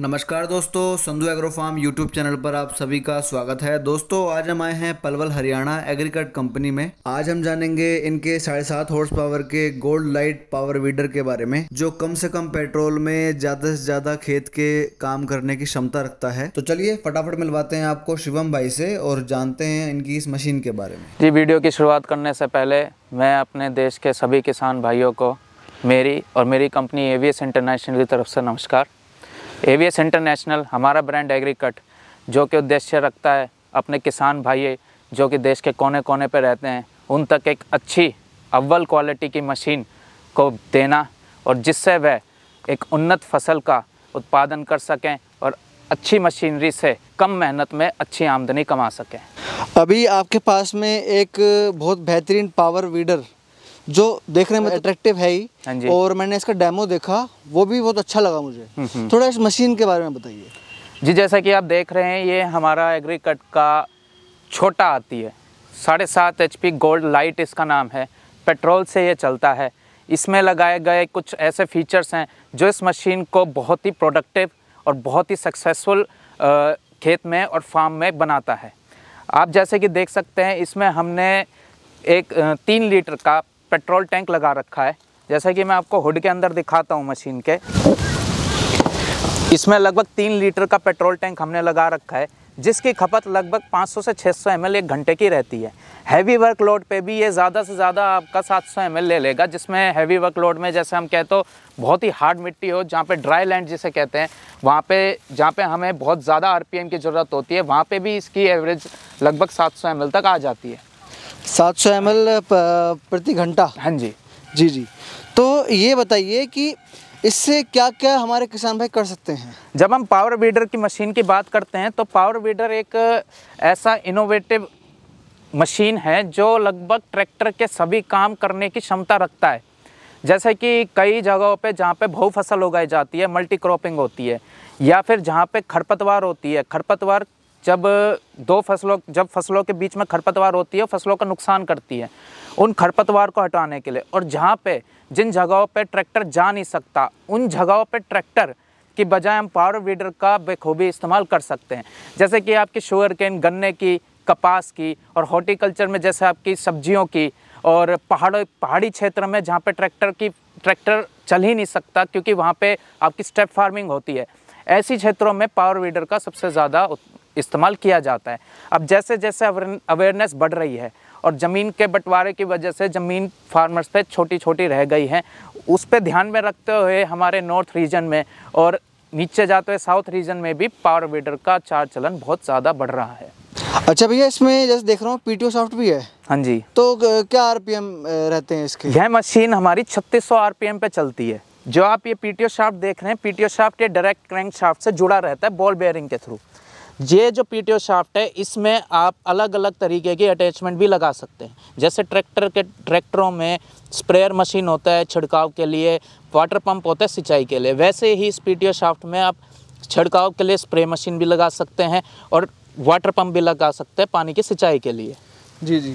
नमस्कार दोस्तों Sandhu agro farm YouTube channel पर आप सभी का स्वागत है दोस्तों आज हम आए हैं पलवल हरियाणा एग्रीकट कंपनी में आज हम जानेंगे इनके साढ़े सात हॉर्स पावर के गोल्ड लाइट पावर वीडर के बारे में जो कम से कम पेट्रोल में ज्यादा से ज्यादा खेत के काम करने की क्षमता रखता है तो चलिए फटाफट मिलवाते हैं आपको शिवम भाई से और जानते हैं इनकी इस मशीन के बारे में जी वीडियो की शुरुआत करने से पहले मैं अपने देश के सभी किसान भाइयों को मेरी और मेरी कंपनी एवीएस इंटरनेशनल की तरफ से नमस्कार एवीएस इंटरनेशनल हमारा ब्रांड एग्री कट जो कि उद्देश्य रखता है अपने किसान भाई जो कि देश के कोने कोने पर रहते हैं उन तक एक अच्छी अव्वल क्वालिटी की मशीन को देना और जिससे वह एक उन्नत फसल का उत्पादन कर सकें और अच्छी मशीनरी से कम मेहनत में अच्छी आमदनी कमा सकें अभी आपके पास में एक बहुत बेहतरीन पावर वीडर जो देखने में अट्रैक्टिव तो तो है ही हाँ और मैंने इसका डेमो देखा वो भी बहुत अच्छा लगा मुझे हम्म, हम्म। थोड़ा इस मशीन के बारे में बताइए जी जैसा कि आप देख रहे हैं ये हमारा एग्री कट का छोटा आती है साढ़े सात एच गोल्ड लाइट इसका नाम है पेट्रोल से ये चलता है इसमें लगाए गए कुछ ऐसे फीचर्स हैं जो इस मशीन को बहुत ही प्रोडक्टिव और बहुत ही सक्सेसफुल खेत में और फार्म में बनाता है आप जैसे कि देख सकते हैं इसमें हमने एक तीन लीटर का पेट्रोल टैंक लगा रखा है जैसा कि मैं आपको हुड के अंदर दिखाता हूँ मशीन के इसमें लगभग तीन लीटर का पेट्रोल टैंक हमने लगा रखा है जिसकी खपत लगभग 500 से 600 सौ एम एक घंटे की रहती है हैवी वर्क लोड पर भी ये ज़्यादा से ज़्यादा आपका 700 सौ एम ले लेगा जिसमें हैवी वर्क लोड में जैसे हम कहते हो बहुत ही हार्ड मिट्टी हो जहाँ पे ड्राई लैंड जिसे कहते हैं वहाँ पे जहाँ पे हमें बहुत ज़्यादा आर की ज़रूरत होती है वहाँ पर भी इसकी एवरेज लगभग सात सौ तक आ जाती है सात सौ एम प्रति घंटा हाँ जी जी जी तो ये बताइए कि इससे क्या क्या हमारे किसान भाई कर सकते हैं जब हम पावर वीडर की मशीन की बात करते हैं तो पावर वीडर एक ऐसा इनोवेटिव मशीन है जो लगभग ट्रैक्टर के सभी काम करने की क्षमता रखता है जैसे कि कई जगहों पे जहाँ पे बहु फसल उगाई जाती है मल्टी क्रॉपिंग होती है या फिर जहाँ पे खरपतवार होती है खरपतवार जब दो फसलों जब फसलों के बीच में खरपतवार होती है फसलों का नुकसान करती है उन खरपतवार को हटाने के लिए और जहाँ पे जिन जगहों पे ट्रैक्टर जा नहीं सकता उन जगहों पे ट्रैक्टर की बजाय हम पावर वीडर का बेखूबी इस्तेमाल कर सकते हैं जैसे कि आपकी शुगर केन गन्ने की कपास की और हॉर्टिकल्चर में जैसे आपकी सब्जियों की और पहाड़ों पहाड़ी क्षेत्र में जहाँ पे ट्रैक्टर की ट्रैक्टर चल ही नहीं सकता क्योंकि वहाँ पे आपकी स्टेप फार्मिंग होती है ऐसी क्षेत्रों में पावर वीडर का सबसे ज़्यादा इस्तेमाल किया जाता है अब जैसे जैसे अवेयरनेस बढ़ रही है और ज़मीन के बंटवारे की वजह से ज़मीन फार्मर्स पे छोटी छोटी रह गई है उस पर ध्यान में रखते हुए हमारे नॉर्थ रीजन में और नीचे जाते हुए साउथ रीजन में भी पावर वीडर का चार चलन बहुत ज़्यादा बढ़ रहा है अच्छा भैया इसमें जैसे देख रहा हूँ पीटीओ सॉफ्ट भी है हाँ जी तो क्या आरपीएम रहते हैं इसके यह मशीन हमारी 3600 आरपीएम पे चलती है जो आप ये पीटीओ शाफ्ट देख रहे हैं पीटीओ शाफ्ट ये डायरेक्ट क्रैंक शाफ्ट से जुड़ा रहता है बॉल बेयरिंग के थ्रू ये जो पी शाफ्ट है इसमें आप अलग अलग तरीके के अटैचमेंट भी लगा सकते हैं जैसे ट्रैक्टर के ट्रैक्टरों में स्प्रेयर मशीन होता है छिड़काव के लिए वाटर पंप होता है सिंचाई के लिए वैसे ही इस पी शाफ्ट में आप छिड़काव के लिए स्प्रे मशीन भी लगा सकते हैं और वाटर पंप भी लगा सकते हैं पानी की सिंचाई के लिए जी जी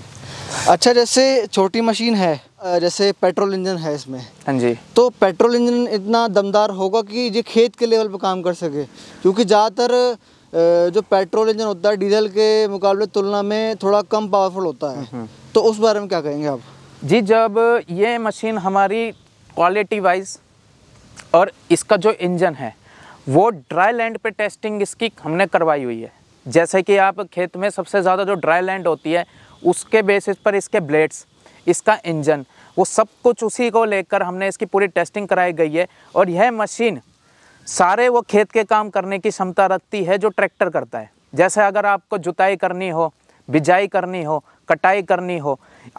अच्छा जैसे छोटी मशीन है जैसे पेट्रोल इंजन है इसमें हाँ जी तो पेट्रोल इंजन इतना दमदार होगा कि ये खेत के लेवल पर काम कर सके क्योंकि ज़्यादातर जो पेट्रोल इंजन होता है डीजल के मुकाबले तुलना में थोड़ा कम पावरफुल होता है हम्म, हम्म। तो उस बारे में क्या कहेंगे आप जी जब ये मशीन हमारी क्वालिटी वाइज और इसका जो इंजन है वो ड्राई लैंड पे टेस्टिंग इसकी हमने करवाई हुई है जैसे कि आप खेत में सबसे ज़्यादा जो ड्राई लैंड होती है उसके बेसिस पर इसके ब्लेड्स इसका इंजन वो सब कुछ उसी को लेकर हमने इसकी पूरी टेस्टिंग कराई गई है और यह मशीन सारे वो खेत के काम करने की क्षमता रखती है जो ट्रैक्टर करता है जैसे अगर आपको जुताई करनी हो बिजाई करनी हो कटाई करनी हो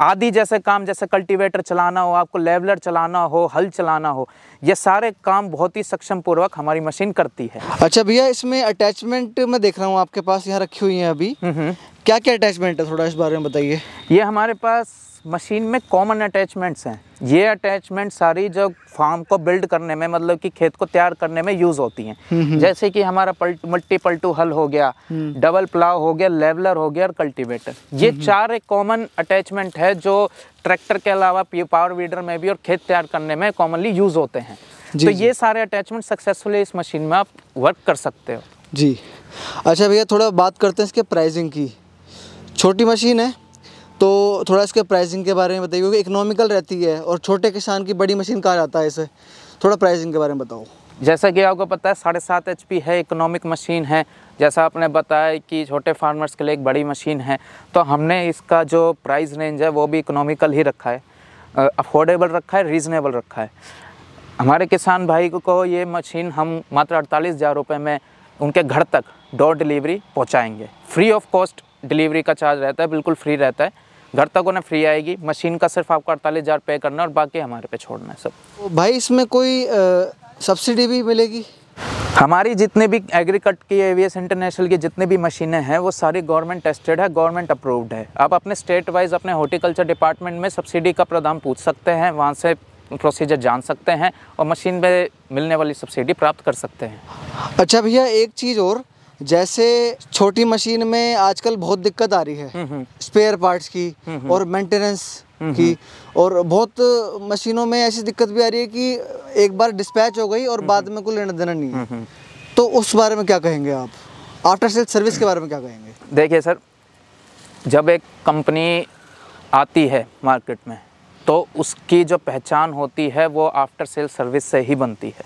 आदि जैसे काम जैसे कल्टीवेटर चलाना हो आपको लेवलर चलाना हो हल चलाना हो ये सारे काम बहुत ही सक्षम पूर्वक हमारी मशीन करती है अच्छा भैया इसमें अटैचमेंट में देख रहा हूँ आपके पास यहाँ रखी हुई है अभी हम्म, हम्म। क्या क्या अटैचमेंट है थोड़ा इस बारे में बताइए ये हमारे पास मशीन में कॉमन अटैचमेंट्स हैं ये अटैचमेंट सारी जो फार्म को बिल्ड करने में मतलब कि खेत को तैयार करने में यूज़ होती हैं हम्म, हम्म। जैसे कि हमारा पल्ट मल्टी पल्टू हल हो गया डबल हम्म। प्लाव हो गया लेवलर हो गया और कल्टीवेटर ये चार एक कॉमन अटैचमेंट है जो ट्रैक्टर के अलावा पावर वीडर में भी और खेत तैयार करने में कॉमनली यूज़ होते हैं तो ये सारे अटैचमेंट सक्सेसफुली इस मशीन में आप वर्क कर सकते हो जी अच्छा भैया थोड़ा बात करते हैं इसके प्राइसिंग की छोटी मशीन है तो थोड़ा इसके प्राइसिंग के बारे में बताइए क्योंकि इकोनॉमिकल रहती है और छोटे किसान की बड़ी मशीन कहा जाता है इसे थोड़ा प्राइसिंग के बारे में बताओ जैसा कि आपको पता है साढ़े सात एच है इकोनॉमिक मशीन है जैसा आपने बताया कि छोटे फार्मर्स के लिए एक बड़ी मशीन है तो हमने इसका जो प्राइस रेंज है वो भी इकोनॉमिकल ही रखा है अफोर्डेबल रखा है रीज़नेबल रखा है हमारे किसान भाई को ये मशीन हम मात्र अड़तालीस हज़ार रुपये में उनके घर तक डोर डिलीवरी पहुँचाएँगे फ्री ऑफ कॉस्ट डिलीवरी का चार्ज रहता है बिल्कुल फ्री रहता है घर तक उन्हें फ्री आएगी मशीन का सिर्फ आपको अड़तालीस हज़ार पे करना और बाकी हमारे पे छोड़ना है सब तो भाई इसमें कोई सब्सिडी भी मिलेगी हमारी जितने भी एग्रीकट की एवीएस इंटरनेशनल की जितने भी मशीनें हैं वो सारी गवर्नमेंट टेस्टेड है गवर्नमेंट अप्रूव्ड है आप अपने स्टेट वाइज अपने हॉर्टिकल्चर डिपार्टमेंट में सब्सिडी का प्रदान पूछ सकते हैं वहाँ से प्रोसीजर जान सकते हैं और मशीन में मिलने वाली सब्सिडी प्राप्त कर सकते हैं अच्छा भैया एक चीज़ और जैसे छोटी मशीन में आजकल बहुत दिक्कत आ रही है स्पेयर हम्म, पार्ट्स हम्म। की हम्म, और मेंटेनेंस की और बहुत मशीनों में ऐसी दिक्कत भी आ रही है कि एक बार डिस्पैच हो गई और बाद में कोई लेना देना नहीं है तो उस बारे में क्या कहेंगे आप आफ्टर सेल सर्विस के बारे में क्या कहेंगे देखिए सर जब एक कंपनी आती है मार्केट में तो उसकी जो पहचान होती है वो आफ्टर सेल सर्विस से ही बनती है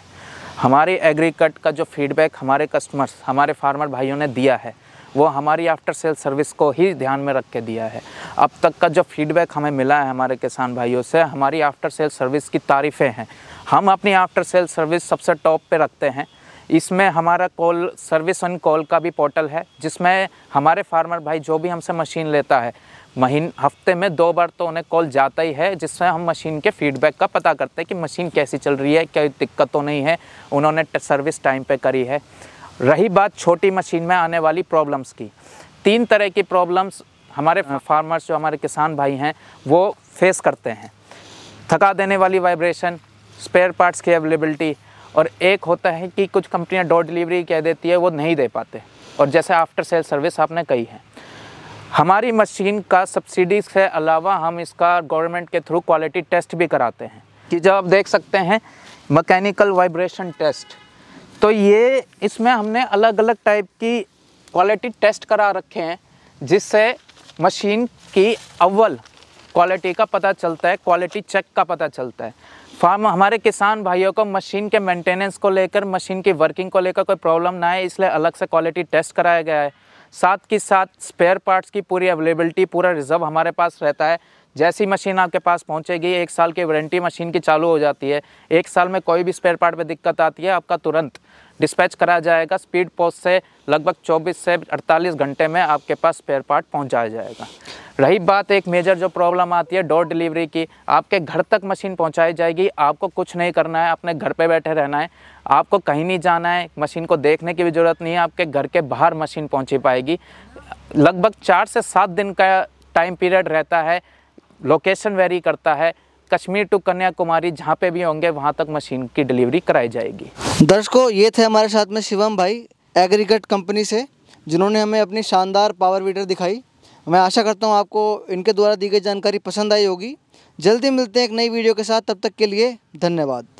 हमारे एग्रीकट का जो फीडबैक हमारे कस्टमर्स हमारे फार्मर भाइयों ने दिया है वो हमारी आफ्टर सेल सर्विस को ही ध्यान में रख के दिया है अब तक का जो फीडबैक हमें मिला है हमारे किसान भाइयों से हमारी आफ्टर सेल सर्विस की तारीफ़ें हैं हम अपनी आफ्टर सेल सर्विस सबसे टॉप पे रखते हैं इसमें हमारा कॉल सर्विस ऑन कॉल का भी पोर्टल है जिसमें हमारे फार्मर भाई जो भी हमसे मशीन लेता है महीन हफ्ते में दो बार तो उन्हें कॉल जाता ही है जिसमें हम मशीन के फीडबैक का पता करते हैं कि मशीन कैसी चल रही है क्या दिक्कत तो नहीं है उन्होंने सर्विस टाइम पे करी है रही बात छोटी मशीन में आने वाली प्रॉब्लम्स की तीन तरह की प्रॉब्लम्स हमारे हाँ। फार्मर्स जो हमारे किसान भाई हैं वो फेस करते हैं थका देने वाली वाइब्रेशन स्पेयर पार्ट्स की अवेलेबिलिटी और एक होता है कि कुछ कंपनियां डोर डिलीवरी कह देती है वो नहीं दे पाते और जैसे आफ्टर सेल सर्विस आपने कही है हमारी मशीन का सब्सिडीज के अलावा हम इसका गवर्नमेंट के थ्रू क्वालिटी टेस्ट भी कराते हैं कि जब आप देख सकते हैं मैकेनिकल वाइब्रेशन टेस्ट तो ये इसमें हमने अलग अलग टाइप की क्वालिटी टेस्ट करा रखे हैं जिससे मशीन की अव्वल क्वालिटी का पता चलता है क्वालिटी चेक का पता चलता है फार्म हमारे किसान भाइयों को मशीन के मेंटेनेंस को लेकर मशीन की वर्किंग को लेकर कोई प्रॉब्लम ना आए इसलिए अलग से क्वालिटी टेस्ट कराया गया है साथ के साथ स्पेयर पार्ट्स की पूरी अवेलेबिलिटी पूरा रिजर्व हमारे पास रहता है जैसी मशीन आपके पास पहुंचेगी एक साल की वारंटी मशीन की चालू हो जाती है एक साल में कोई भी स्पेयर पार्ट में दिक्कत आती है आपका तुरंत डिस्पैच करा जाएगा स्पीड पोस्ट से लगभग 24 से 48 घंटे में आपके पास स्पेयर पार्ट पहुंचाया जाएगा रही बात एक मेजर जो प्रॉब्लम आती है डोर डिलीवरी की आपके घर तक मशीन पहुंचाई जाएगी आपको कुछ नहीं करना है अपने घर पे बैठे रहना है आपको कहीं नहीं जाना है मशीन को देखने की भी ज़रूरत नहीं है आपके घर के बाहर मशीन पहुँची पाएगी लगभग चार से सात दिन का टाइम पीरियड रहता है लोकेशन वेरी करता है कश्मीर टू कन्याकुमारी जहाँ पे भी होंगे वहाँ तक मशीन की डिलीवरी कराई जाएगी दर्शकों ये थे हमारे साथ में शिवम भाई एग्रीकट कंपनी से जिन्होंने हमें अपनी शानदार पावर वीडर दिखाई मैं आशा करता हूँ आपको इनके द्वारा दी गई जानकारी पसंद आई होगी जल्दी मिलते हैं एक नई वीडियो के साथ तब तक के लिए धन्यवाद